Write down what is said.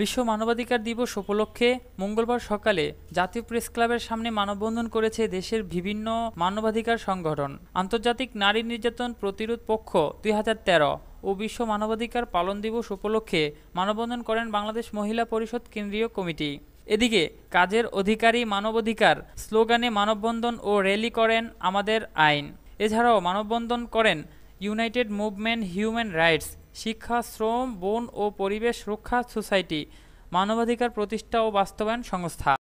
বিশ্ব মানবাধিকার দিবস উপলক্ষে মঙ্গলবার সকালে জাতীয় প্রেস ক্লাবের সামনে মানববন্ধন করেছে দেশের বিভিন্ন মানবাধিকার সংগঠন আন্তর্জাতিক নারী নির্যাতন প্রতিরোধ পক্ষ দুই ও বিশ্ব মানবাধিকার পালন দিবস উপলক্ষে মানববন্ধন করেন বাংলাদেশ মহিলা পরিষদ কেন্দ্রীয় কমিটি এদিকে কাজের অধিকারী মানবাধিকার স্লোগানে মানববন্ধন ও র্যালি করেন আমাদের আইন এছাড়াও মানববন্ধন করেন ইউনাইটেড মুভমেন্ট হিউম্যান রাইটস শিক্ষা শ্রম বন ও পরিবেশ রক্ষা সোসাইটি মানবাধিকার প্রতিষ্ঠা ও বাস্তবায়ন সংস্থা